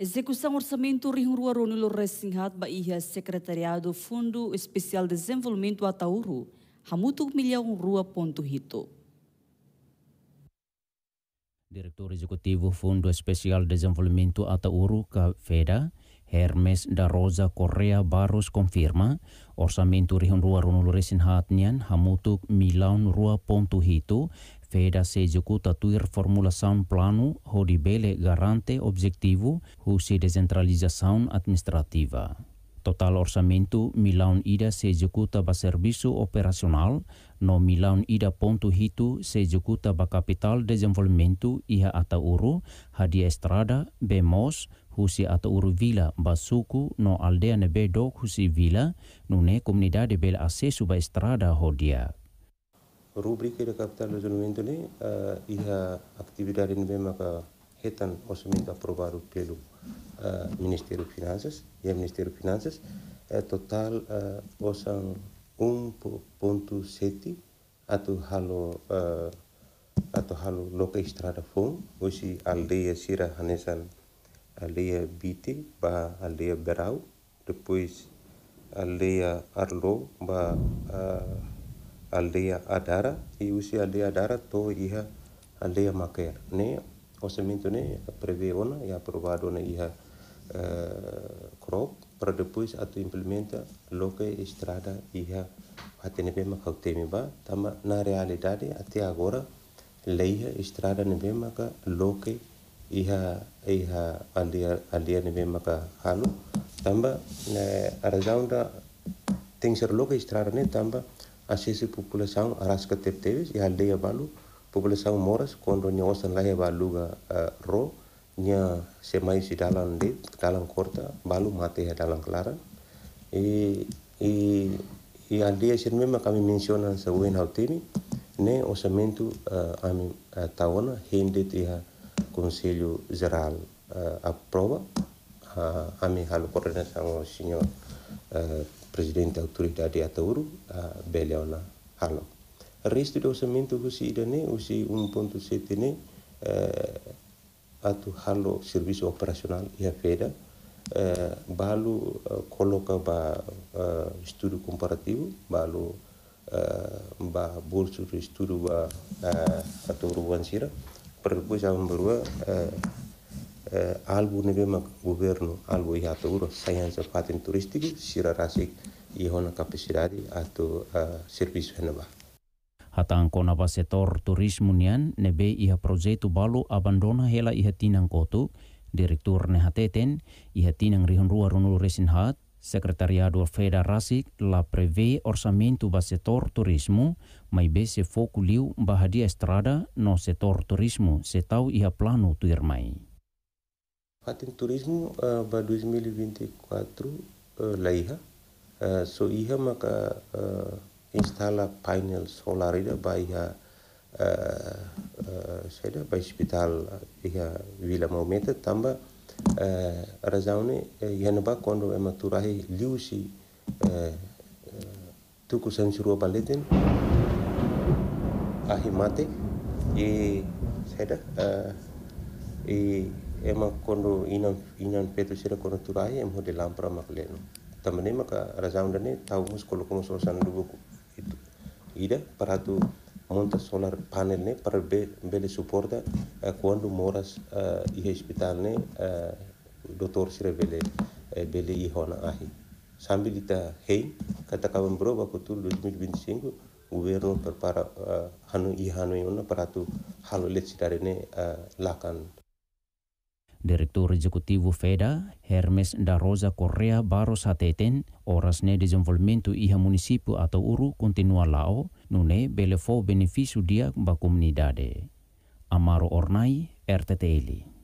Execução Orçamento Rinrua Ronilo Ressinhat Bahia Secretariado Fundo Especial Desenvolvimento Atauru Hamutu Milhão Rua Ponto Rito Diretor Executivo Fundo Especial Desenvolvimento Atauru Kafeda Hermes da Rosa Correa Barros confirma orçamento Rinrua Ronilo resinghat Nian hamutuk Milhão Rua pontu Rito Feda se execută tuir formulação plano hodi bele garante objetivo husi descentralização administrativa. Total orçamento milaun e um ida se executa ba serviço operacional, no milaun e um ida ponto hitu se executa ba capital desenvolvimento iha atauru hadia estrada bemos husi atauru vila ba suku no aldea nebe dok husi vila nune comunidade bel acesso ba estrada hodia. rubrikira capital do Mentoli uh, ah, a atividade no mesmo que retan orçamento aprovado pelo uh, Ministério de Finanças e o é Ministério de Finanças é total uh, osan 1.7 ato halo uh, ato halo loca estrada fom hoje aldeia sira hanesan aldeia Bite ba aldeia Berau depois aldeia Arlo ba uh, aldea Adara, e usi aldea Adara to iha aldea Maker. Ne orçamento ne prevê ona e aprovado ona iha uh, crop para depois atu implementa loca estrada iha até hatenebema ba tama na realidade até agora leiha estrada nebema ka loca iha iha aldea aldea nebema ka halo tamba eh, around tem ser loca estrada ne tamba asisi aras araska teptebes ihalde e ya balu population moras kondo nya osan lahe baluga eh, ro nya semai si dalam di dalam korta balu mati ya dalam kelaran i i i aldia sin memang kami mensionan sa wen hautini ne osamentu eh, ami eh, tawana hendet iha conselho geral aprova ಹಾಲುಕೊರಣ eh, eh, presiden presidente autoridade atauru a eh, beleona halo resto do orçamento usi idane usi 1.7 ne uh, atu halo servisu operasional ia feda uh, balu uh, coloca ba uh, estudo comparativo balu uh, ba bursu do ba atauru wansira perlu sambalua uh, albu eh, ne be ma governo albu ya to uro science fatin turistiku sira rasik i hona kapasidadi ato eh, servis henaba Hatang kona ba setor turismu nian nebe iha projetu balu abandona hela iha tinang kotu direktur ne hateten iha tinang rihon rua runul resin hat Secretariado Feda Rasik la prevé orçamento ba setor turismu mai be se fokuliu liu bahadia estrada no setor turismu se tau iha planu tuirmai. Fatin Turismo uh, ba 2024 uh, uh, so iha maka uh, instala panel solar ida ba iha uh, eh, uh, eh, seda ba hospital iha vila mau meta tamba uh, razaune uh, ba kondo ema turahi liusi uh, uh, tuku sensurua baleten ahi mate i seda uh, i emakondu ina inan petu sira kono turai em hode lampra makleno tamane maka razaunda ne tau mus kolo kono so san dubu itu ida paratu monta solar panel ne para be bele suporta eh, kondo moras eh, i hospital ne eh, doktor sira bele bele i hona ahi sambil kita hei kata kawan bro baku tu 2025 governo prepara hanu i hanu e ona paratu halu let sirare ne lakan Direktur Executivo FEDA, Hermes da Rosa Correa Barros Hateten, horas ne desenvolvimento iha município atau uru continua lao, nune belefo benefício dia ba comunidade. Amaro Ornai, RTTL.